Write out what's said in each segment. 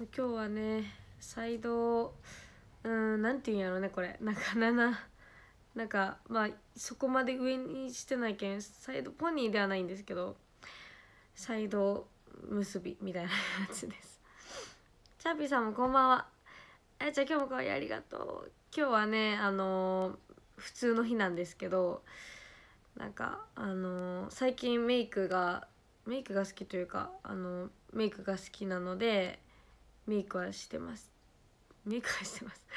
そう今日はねサイドうんなんて言うんやろねこれなんかななんかまあそこまで上にしてないけんサイドポニーではないんですけどサイド結びみたいなやつですチャーピーさんもこんばんはあやちゃん今日もかわいいありがとう今日はねあのー、普通の日なんですけどなんかあのー、最近メイクがメイクが好きというかあのメイクが好きなのでメイクはしてますメイクはしてます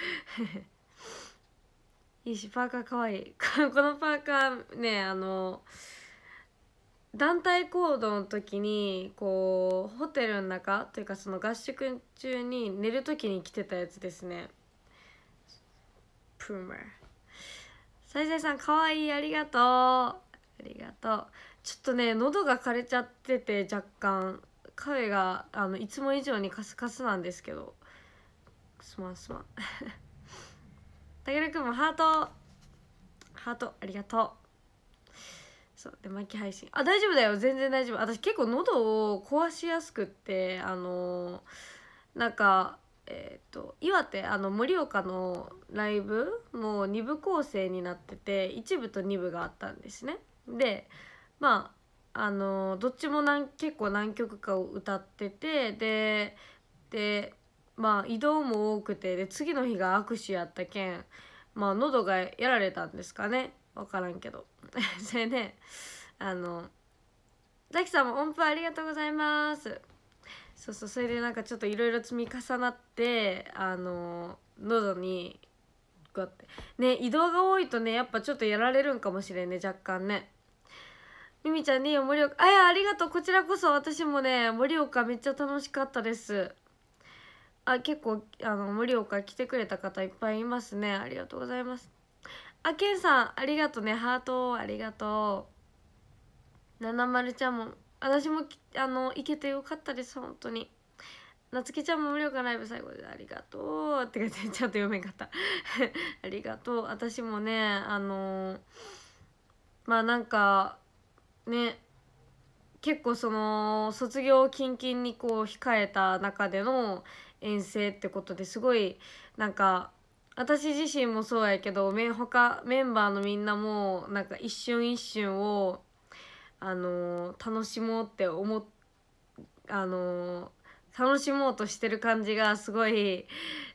いいしパーカーかわいい このパーカーねあの団体行動の時にこうホテルの中というかその合宿中に寝る時に着てたやつですねプーマーサイサイさんかわいいありがとうありがとうちょっとね喉が枯れちゃってて若干カフェがあのいつも以上にカスカスなんですけどすまんすまんたけるくんもハートハートありがとうそうで毎期配信あ大丈夫だよ全然大丈夫私結構喉を壊しやすくってあのー、なんかえっ、ー、と岩手あの盛岡のライブもう2部構成になってて1部と2部があったんですねでまああのどっちも何結構何曲かを歌っててででまあ移動も多くてで次の日が握手やったけんまあ喉がやられたんですかね分からんけど それであのザキさんも音符ありがとうございますそうそうそれでなんかちょっといろいろ積み重なってあの喉にこうやってね移動が多いとねやっぱちょっとやられるんかもしれんね若干ねみみちゃんねよ盛岡あやありがとうこちらこそ私もね盛岡めっちゃ楽しかったですあ結構あの盛岡来てくれた方いっぱいいますねありがとうございますあけんさんありがとうねハートありがとうななまるちゃんも私もあの行けてよかったです本当になつきちゃんも盛岡ライブ最後でありがとうって書いてちゃんと読めんかった ありがとう私もねあのー、まあなんかね結構その卒業をキンキンにこう控えた中での遠征ってことですごいなんか私自身もそうやけど他メンバーのみんなもなんか一瞬一瞬をあの楽しもうって思あの楽しもうとしてる感じがすごい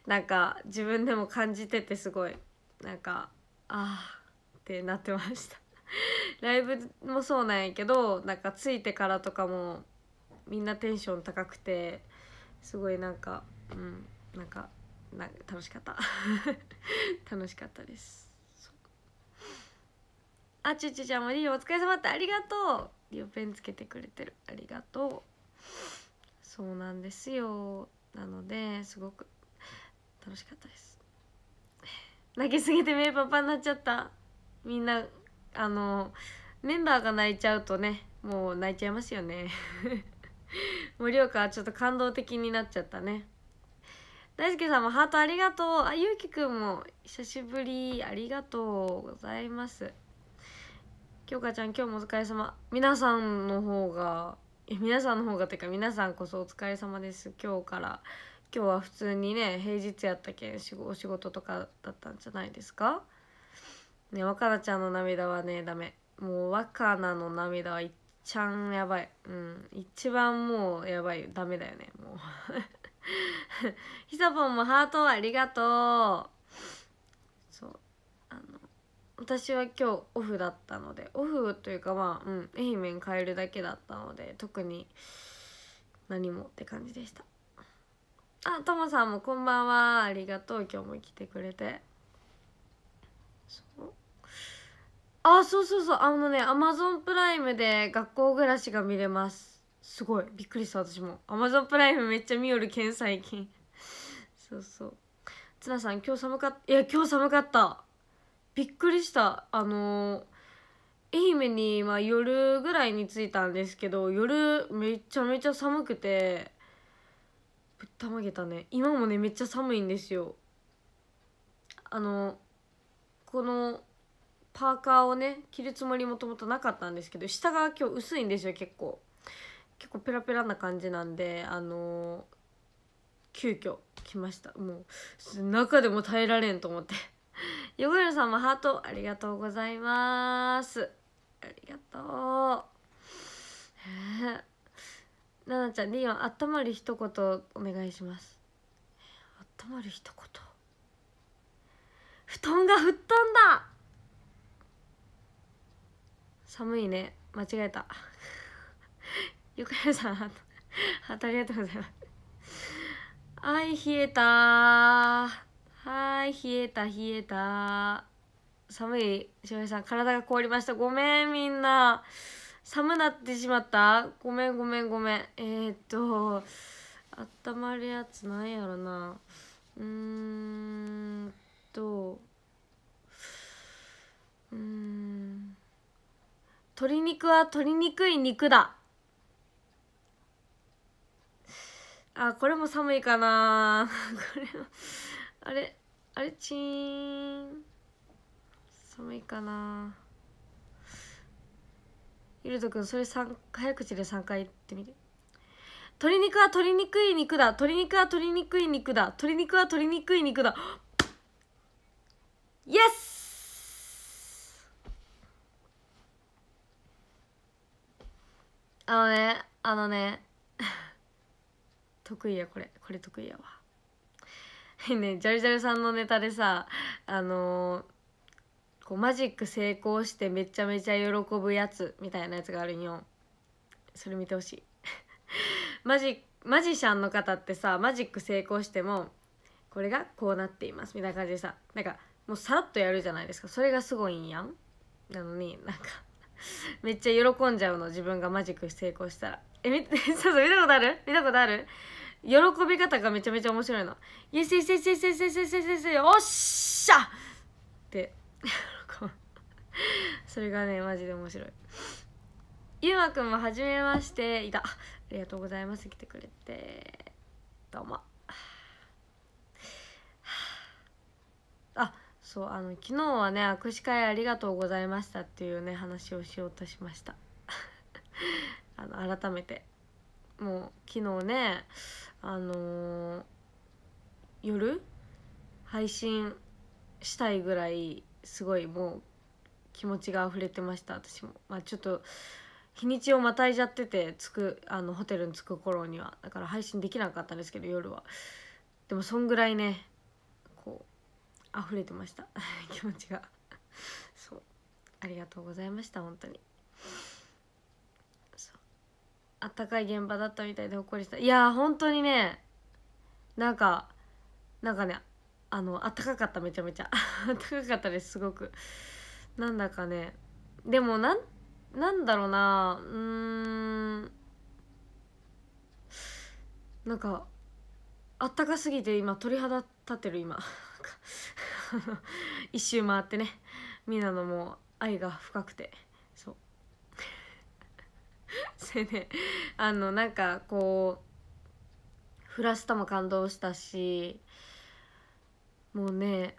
なんか自分でも感じててすごいなんかああってなってました ライブもそうなんやけどなんか着いてからとかもみんなテンション高くてすごいなんかうんなんかな楽しかった 楽しかったですあちゅちゅちゃんもリオお疲れ様ってありがとうリオペンつけてくれてるありがとうそうなんですよなのですごく楽しかったです泣きすぎて目パパになっちゃったみんなあのメンバーが泣いちゃうとねもう泣いちゃいますよね盛岡 はちょっと感動的になっちゃったね大輔さんもハートありがとうあゆうきくんも久しぶりありがとうございます京香ちゃん今日もお疲れ様皆さんの方が皆さんの方がてか皆さんこそお疲れ様です今日から今日は普通にね平日やったけんお仕事とかだったんじゃないですかね若菜ちゃんの涙はねダメもう若菜の涙はいっちゃんやばいうん一番もうやばいダメだよねもうひさぽんもハートありがとうそうあの私は今日オフだったのでオフというかまあ、うん、愛媛に帰るだけだったので特に何もって感じでしたあともさんもこんばんはありがとう今日も来てくれてあそうそうそうあのねアマゾンプライムで学校暮らしが見れますすごいびっくりした私もアマゾンプライムめっちゃ見よるけん最近そうそうツナさん今日寒かったいや今日寒かったびっくりしたあのー、愛媛に、まあ、夜ぐらいに着いたんですけど夜めちゃめちゃ寒くてぶったまげたね今もねめっちゃ寒いんですよあのこのパーカーをね着るつもりもともとなかったんですけど下が今日薄いんですよ結構結構ペラペラな感じなんであのー、急遽来ましたもう中でも耐えられんと思って ヨゴルさんもハートありがとうございますありがとうななちゃんリオンあったまる一言お願いしますあったまる一言布団が吹っ飛んだ寒いね間違えたゆかやさんありがとうございますはい冷えたはい冷えた冷えた寒い翔平さん体が凍りましたごめんみんな寒なってしまったごめんごめんごめんえー、っとあったまるやつなんやろなうーんとうん鶏肉は取りにくい肉だあこれも寒いかな これはあれあれチーン寒いかなゆるとくんそれ早口で3回言ってみて鶏肉は取りにくい肉だ鶏肉は取りにくい肉だ鶏肉は取りにくい肉だイエスあのねあのね 得意やこれこれ得意やわ ねジャルジャルさんのネタでさあのー、こうマジック成功してめちゃめちゃ喜ぶやつみたいなやつがあるんよそれ見てほしい マジマジシャンの方ってさマジック成功してもこれがこうなっていますみたいな感じでさなんかもうさらっとやるじゃないですかそれがすごいんやんなのになんか めっちゃ喜んじゃうの自分がマジック成功したらえみ そうそう見たことある見たことある喜び方がめちゃめちゃ面白いの「イエスイエスイエスイエスイエスイエスイエスイエスイエっしゃ!」って喜ぶ それがねマジで面白いゆうまくんもはじめましていたありがとうございます来てくれてどうもそうあの昨日はね握手会ありがとうございましたっていうね話をしようとしました あの改めてもう昨日ねあのー、夜配信したいぐらいすごいもう気持ちが溢れてました私も、まあ、ちょっと日にちをまたいじゃっててつくあのホテルに着く頃にはだから配信できなかったんですけど夜はでもそんぐらいね溢れてました 気持ちがそうありがとうございました本当にあったかい現場だったみたいでほっこりしたいやー本当にねなんかなんかねあのあったかかっためちゃめちゃ あったかかったですすごくなんだかねでもなんなんだろうなうんなんかあったかすぎて今鳥肌立ってる今か 一周回ってねみんなのもう愛が深くてそうせい で、ね、あのなんかこうフラスタも感動したしもうね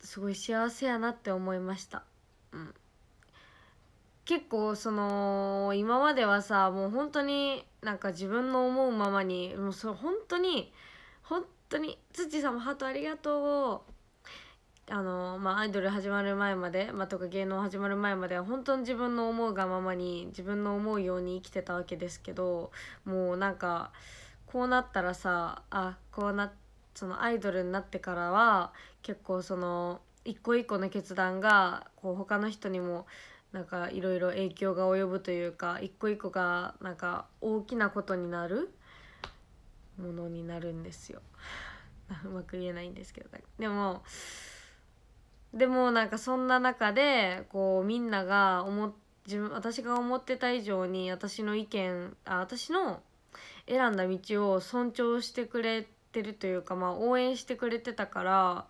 すごい幸せやなって思いました、うん、結構その今まではさもう本当になんか自分の思うままにもうそれ本当に本当に土さんもハートありがとうあのまあ、アイドル始まる前まで、まあ、とか芸能始まる前までは本当に自分の思うがままに自分の思うように生きてたわけですけどもうなんかこうなったらさあこうなそのアイドルになってからは結構その一個一個の決断がこう他の人にもなんかいろいろ影響が及ぶというか一個一個がなんか大きなことになるものになるんですよ うまく言えないんですけどでもでもなんかそんな中でこうみんなが思自分私が思ってた以上に私の意見あ私の選んだ道を尊重してくれてるというか、まあ、応援してくれてたから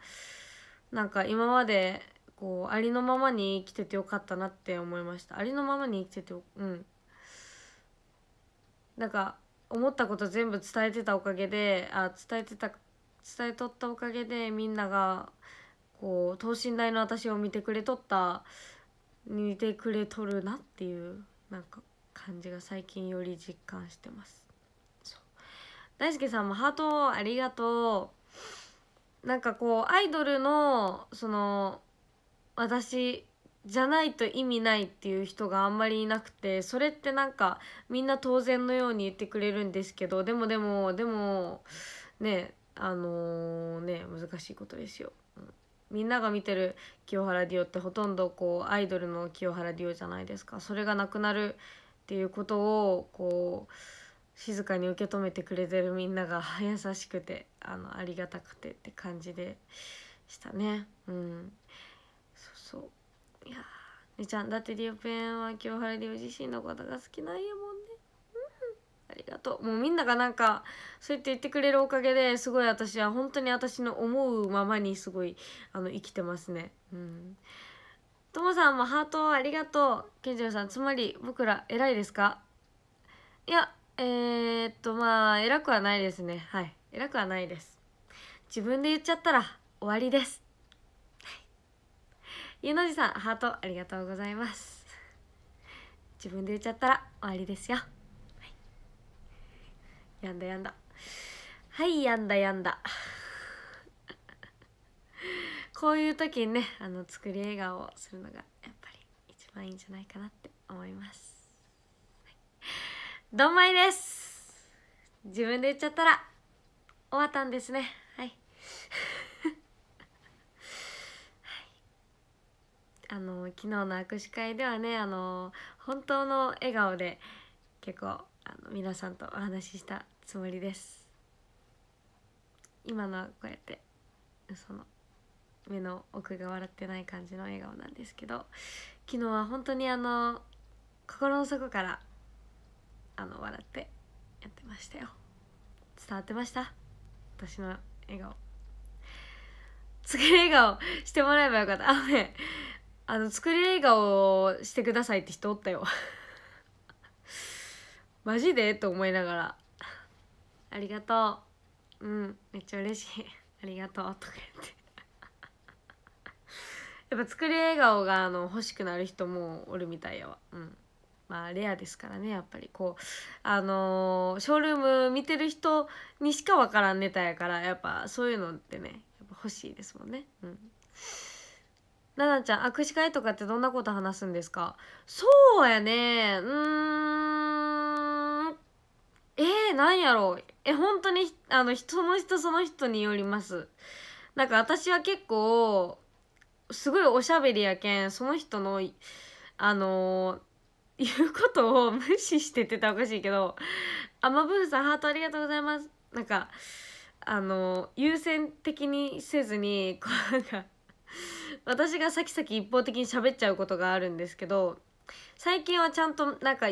なんか今までこうありのままに生きててよかったなって思いましたありのままに生きててうんなんか思ったこと全部伝えてたおかげであ伝えてた伝えとったおかげでみんながこう等身大の私を見てくれとった見てくれとるなっていうなんか感じが最近より実感してます。大輔さんもハートありがとうなんかこうアイドルのその私じゃないと意味ないっていう人があんまりいなくてそれってなんかみんな当然のように言ってくれるんですけどでもでもでもねあのー、ね難しいことですよ。うんみんなが見てる清原ディオってほとんどこうアイドルの清原ディオじゃないですかそれがなくなるっていうことをこう静かに受け止めてくれてるみんなが 優しくてあのありがたくてって感じでしたね。うん姉やちゃんだってリオペンは清原リオ自身のことが好きなんやもんねうんありがとうもうみんながなんかそうやって言ってくれるおかげですごい私は本当に私の思うままにすごいあの生きてますねうんともさんもハートありがとう健次郎さんつまり僕ら偉いですかいやえー、っとまあ偉くはないですねはい偉くはないです自分で言っちゃったら終わりですゆのじさんハートありがとうございます自分で言っちゃったら終わりですよ、はい、やんだやんだはいやんだやんだ こういう時にねあの作り笑顔をするのがやっぱり一番いいんじゃないかなって思います、はい、どんまいです自分で言っちゃったら終わったんですねはいあの昨日の握手会ではねあの本当の笑顔で結構あの皆さんとお話ししたつもりです今のはこうやってその目の奥が笑ってない感じの笑顔なんですけど昨日は本当にあの心の底からあの笑ってやってましたよ伝わってました私の笑顔次笑顔してもらえばよかったあのねあの作り笑顔をしてくださいって人おったよ マジでと思いながらありがとううんめっちゃ嬉しいありがとうとか言って やっぱ作り笑顔があの欲しくなる人もおるみたいやわうんまあレアですからねやっぱりこうあのー、ショールーム見てる人にしか分からんネタやからやっぱそういうのってねやっぱ欲しいですもんねうんななちゃん、握手会とかってどんなこと話すんですかそうやね。うーん。えー、やろう。え、本当に、あの、人の人その人によります。なんか私は結構、すごいおしゃべりやけん、その人の、あの言うことを無視してって言ったらおかしいけど、あまブーさん、ハートありがとうございます。なんか、あの優先的にせずにこうなんか私がさきさき一方的に喋っちゃうことがあるんですけど最近はちゃんとなんか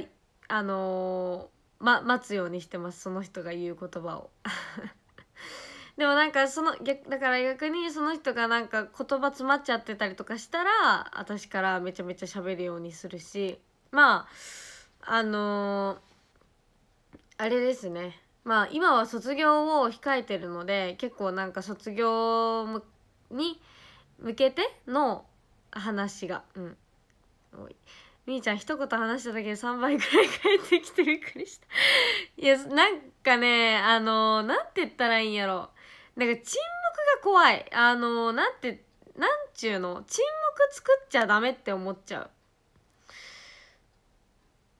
あのー、ま、待つようにしてますその人が言う言葉を でもなんかその逆だから逆にその人がなんか言葉詰まっちゃってたりとかしたら私からめちゃめちゃ喋るようにするしまああのー、あれですねまあ今は卒業を控えてるので結構なんか卒業に向けての話がうんみーちゃん一言話しただけで3倍くらい返ってきてびっくりしたいやなんかねあのー、なんて言ったらいいんやろなんか沈黙が怖いあのー、なんてなんちゅうの沈黙作っちゃダメって思っちゃう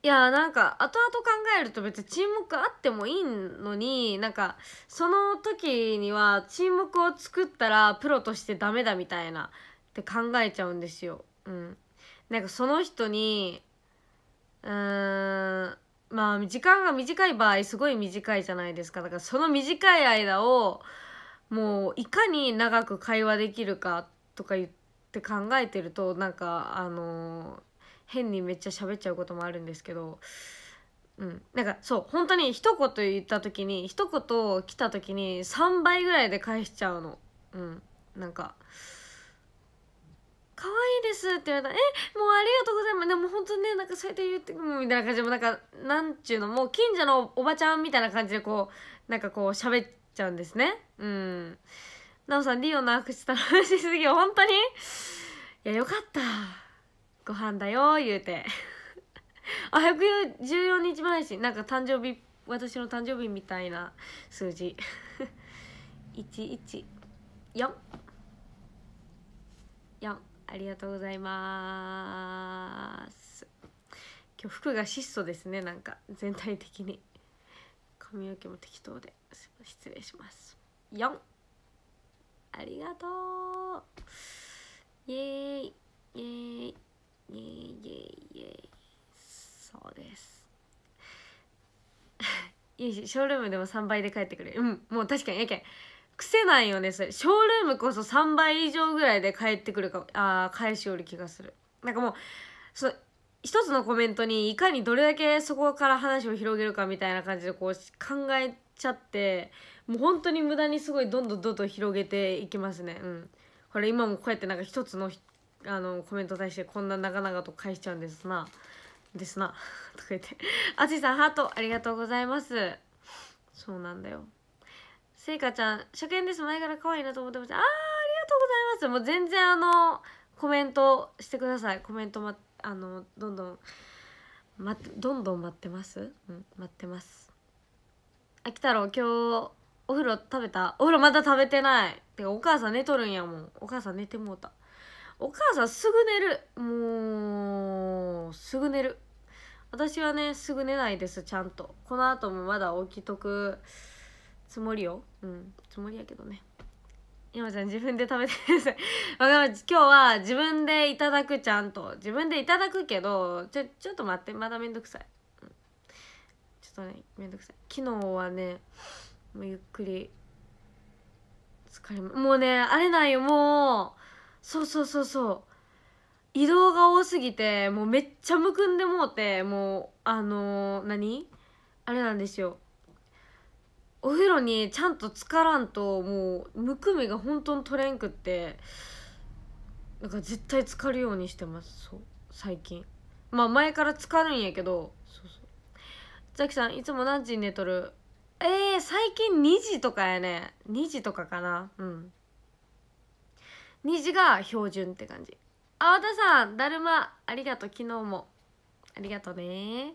いやなんか後々考えると別に沈黙あってもいいのになんかその時には沈黙を作ったらプロとしてダメだみたいなって考えちゃうんですよ。うん、なんかその人にうーんまあ時間が短い場合すごい短いじゃないですかだからその短い間をもういかに長く会話できるかとか言って考えてるとなんかあのー変にめっちゃ喋っちゃうこともあるんですけどうん、なんかそう本当に一言言った時に一言来た時に3倍ぐらいで返しちゃうのうんなんか「可愛いです」って言われたら「えもうありがとうございます」でも本当にねなんかそうやって言ってもみたいな感じでなんかなんちゅうのもう近所のおばちゃんみたいな感じでこうなんかこう喋っちゃうんですねうんなおさんリオの握手楽しすぎ本当にいやよかったご飯だよ言うて あ114日前しなんか誕生日私の誕生日みたいな数字1144 ありがとうございます今日服が質素ですねなんか全体的に髪の毛も適当で失礼します4ありがとうイエーイイエーイイエイイエイエイそうですいい しショールームでも3倍で帰ってくるうんもう確かにやけん癖ないよねそれショールームこそ3倍以上ぐらいで帰ってくるかあ返しおる気がするなんかもうそ一つのコメントにいかにどれだけそこから話を広げるかみたいな感じでこう考えちゃってもう本当に無駄にすごいどんどんどんどん広げていきますねうんこれ今もこうやってなんか一つのあのコメント対してこんな長々と返しちゃうんですなですな とか言ってあちさんハートありがとうございますそうなんだよせいかちゃん初見です前から可愛いなと思ってましたあーありがとうございますもう全然あのコメントしてくださいコメントまあのどんどんま、どんどん待ってます、うん、待ってますあきたろう、今日お風呂食べたお風呂まだ食べてないてかお母さん寝とるんやもんお母さん寝てもうたお母さんすぐ寝るもうすぐ寝る私はねすぐ寝ないですちゃんとこの後もまだ起きとくつもりようんつもりやけどね山ちゃん自分で食べてください わかりま今日は自分でいただくちゃんと自分でいただくけどちょちょっと待ってまだめんどくさい、うん、ちょっとねめんどくさい昨日はねもうゆっくり疲れもうねあれないよもうそうそうそうそう移動が多すぎてもうめっちゃむくんでもうてもうあのー、何あれなんですよお風呂にちゃんとつからんともうむくみが本当に取れんくってなんか絶対つかるようにしてますそう最近まあ前からつかるんやけどそうそうザキさんいつも何時に寝とるえー、最近2時とかやね2時とかかなうん虹が標準って感じあわたさんだるまありがとう昨日もありがとうね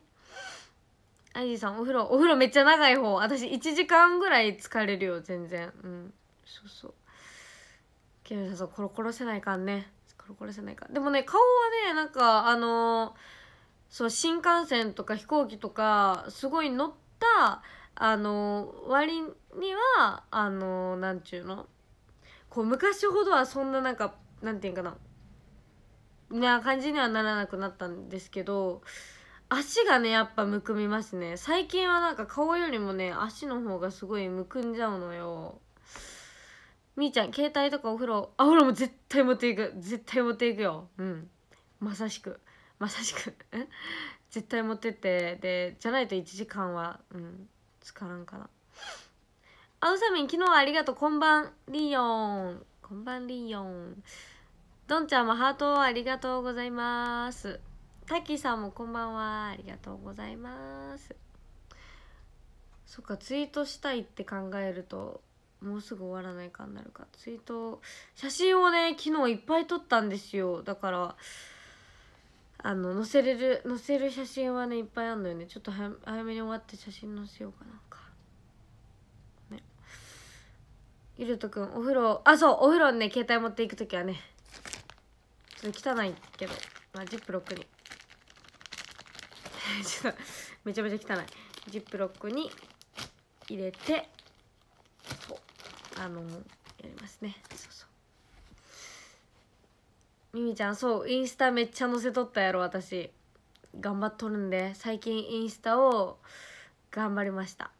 アイジさんお風呂お風呂めっちゃ長い方私1時間ぐらい疲れるよ全然うんそうそうケミさんそうコロコロせないかんねコロコロせないかでもね顔はねなんかあのーそう新幹線とか飛行機とかすごい乗ったあの割にはあのなんちゅうのこう昔ほどはそんななんかなんていうかなな感じにはならなくなったんですけど足がねやっぱむくみますね最近はなんか顔よりもね足の方がすごいむくんじゃうのよみーちゃん携帯とかお風呂あほらもう絶対持っていく絶対持っていくようんまさしくまさしく絶対持ってってでじゃないと1時間はうんつからんかなあうさみ昨日はありがとう。こんばん、りよん。こんばん、りよん。どんちゃんもハートをありがとうございます。たきさんもこんばんは。ありがとうございます。そっか、ツイートしたいって考えると、もうすぐ終わらないかになるか。ツイート、写真をね、昨日いっぱい撮ったんですよ。だから、あの、載せれる、載せる写真はね、いっぱいあるのよね。ちょっと早めに終わって写真載せようかな。か。ゆるとくんお風呂あそうお風呂ね携帯持っていく時はねちょっと汚いけどまあジップロックに ちょっとめちゃめちゃ汚いジップロックに入れてあのやりますねそうそうみみちゃんそうインスタめっちゃ載せとったやろ私頑張っとるんで最近インスタを頑張りました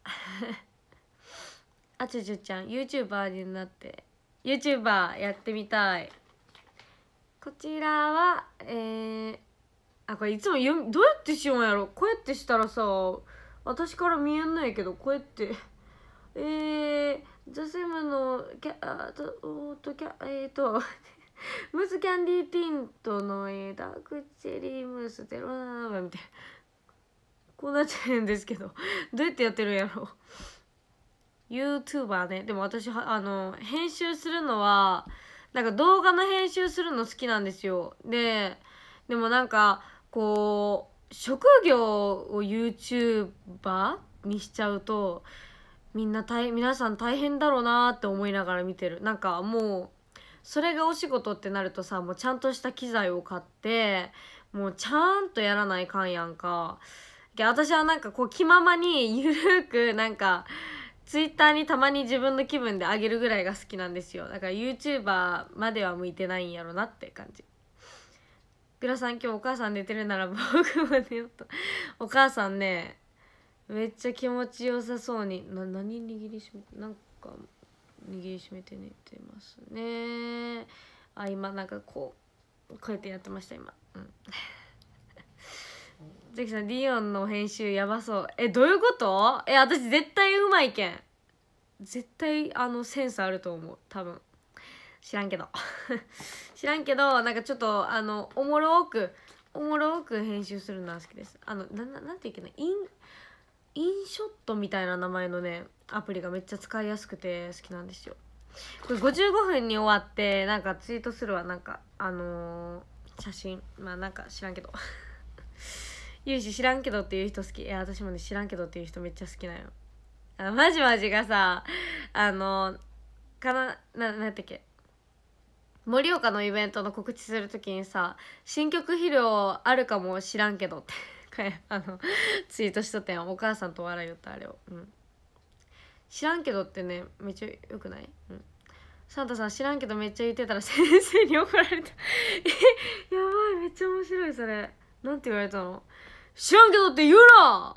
あちゅちゅちゃん YouTuber になって YouTuber やってみたいこちらはえー、あこれいつもどうやってしようんやろこうやってしたらさ私から見えんいけどこうやってえー、ジョセムのキャあとおとキャえっ、ー、とムースキャンディーィントの、えー、ダークチェリームース07番みたいなこうなっちゃうんですけどどうやってやってるんやろ YouTuber ねでも私あの編集するのはなんか動画の編集するの好きなんですよででもなんかこう職業を YouTuber にしちゃうとみんな大皆さん大変だろうなって思いながら見てるなんかもうそれがお仕事ってなるとさもうちゃんとした機材を買ってもうちゃんとやらないかんやんか私はなんかこう気ままにゆるくなんかツイッターにたまに自分の気分であげるぐらいが好きなんですよだから YouTuber までは向いてないんやろなって感じグラさん今日お母さん寝てるなら僕も寝ようとお母さんねめっちゃ気持ちよさそうにな何握りしめなんか握りしめて寝てますねあ今なんかこうこうやってやってました今うん関さんリオンの編集やばそうえどういうことえ私絶対うまいけん絶対あのセンスあると思う多分知らんけど 知らんけどなんかちょっとあのおもろくおもろく編集するのは好きですあのなななんていうけないインインショットみたいな名前のねアプリがめっちゃ使いやすくて好きなんですよこれ55分に終わってなんかツイートするわなんかあのー、写真まあなんか知らんけど ユーシ知らんけどっていう人好き。いや、私もね、知らんけどっていう人めっちゃ好きなよ。あマジマジがさ、あの、かな、な、なんやっけ。盛岡のイベントの告知するときにさ、新曲披露あるかも知らんけどって あの、ツイートしとったやん。お母さんと笑いよったあれを。うん。知らんけどってね、めっちゃよくないうん。サンタさん知らんけどめっちゃ言ってたら 先生に怒られたえ、やばい、めっちゃ面白いそれ。なんて言われたの知らんけどって言うな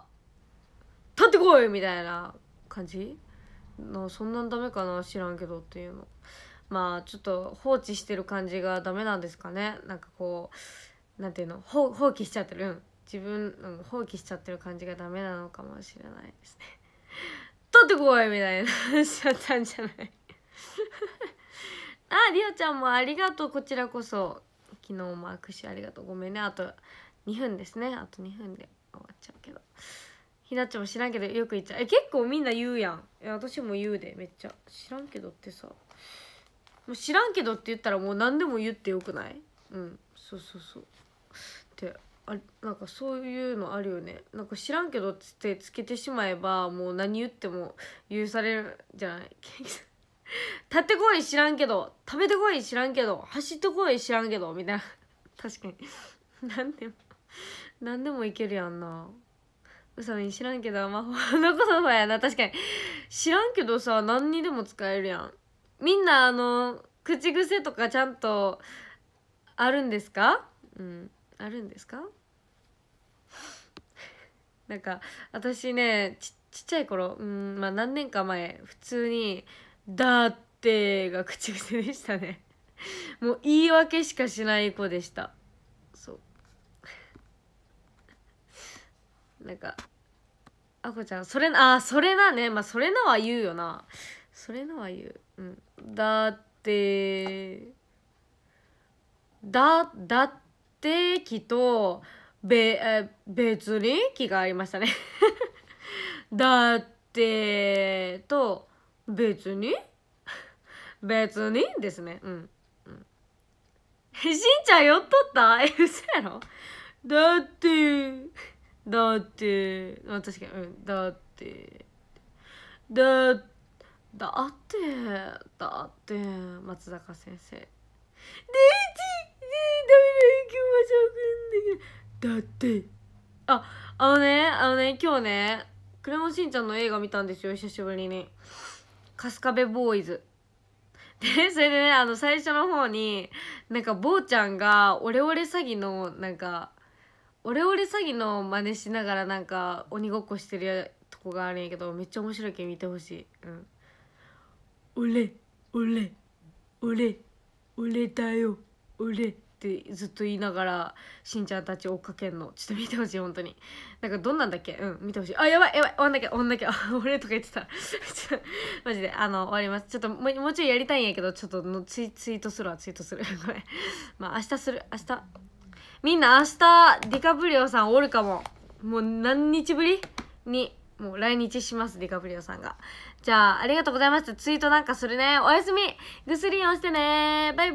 立ってこいみたいな感じのそんなんダメかな知らんけどっていうのまあちょっと放置してる感じがダメなんですかねなんかこう何ていうの放棄しちゃってる、うん、自分、うん、放棄しちゃってる感じがダメなのかもしれないですね取 ってこいみたいなしちゃったんじゃない ありおちゃんもありがとうこちらこそ昨日も握手ありがとうごめんねあと2分ですねあと2分で終わっちゃうけどひなっちも知らんけどよく言っちゃうえ結構みんな言うやん私も言うでめっちゃ知らんけどってさもう知らんけどって言ったらもう何でも言ってよくないうんそうそうそうってあなんかそういうのあるよねなんか知らんけどっつってつけてしまえばもう何言っても許されるじゃない 立ってこい知らんけど食べてこい知らんけど走ってこい知らんけどみたいな確かに何でも 何でもいけるやんな嘘に知らんけど魔法の言葉やな確かに知らんけどさ何にでも使えるやんみんなあの口癖とかちゃんとあるんですかうんあるんですかなんか私ねちっちゃい頃うんまあ何年か前普通に「だって」が口癖でしたねもう言い訳しかしない子でしたなんかあこちゃんそれなあそれなねまあそれなは言うよなそれなは言ううんだってだだってきとべえ別に気がありましたね だってと別に 別にですねうん、うん、しんちゃん酔っとったえ 嘘やろだってだってまあ、確かにうんだってだだってだって松坂先生でダメだ影響はしょくんだけどだってああのねあのね今日ね「クレヨしんちゃん」の映画見たんですよ久しぶりに「春日部ボーイズ」でそれでねあの最初の方になんか坊ちゃんがオレオレ詐欺のなんかオレオレ詐欺の真似しながらなんか鬼ごっこしてるとこがあるんやけどめっちゃ面白いけん見てほしいうん俺俺俺俺だよ俺ってずっと言いながらしんちゃんたち追っかけんのちょっと見てほしい本当になんかどんなんだっけうん見てほしいあやばいやばい終わんなきゃ終わんなきゃ 俺とか言ってた マジであの終わりますちょっとももうちょいやりたいんやけどちょっとのツイツイートするわツイートするごめんまあ明日する明日みんな明日、ディカプリオさんおるかも。もう何日ぶりに、もう来日します、ディカプリオさんが。じゃあ、ありがとうございました。ツイートなんかするね。おやすみぐすりんしてねバイバイ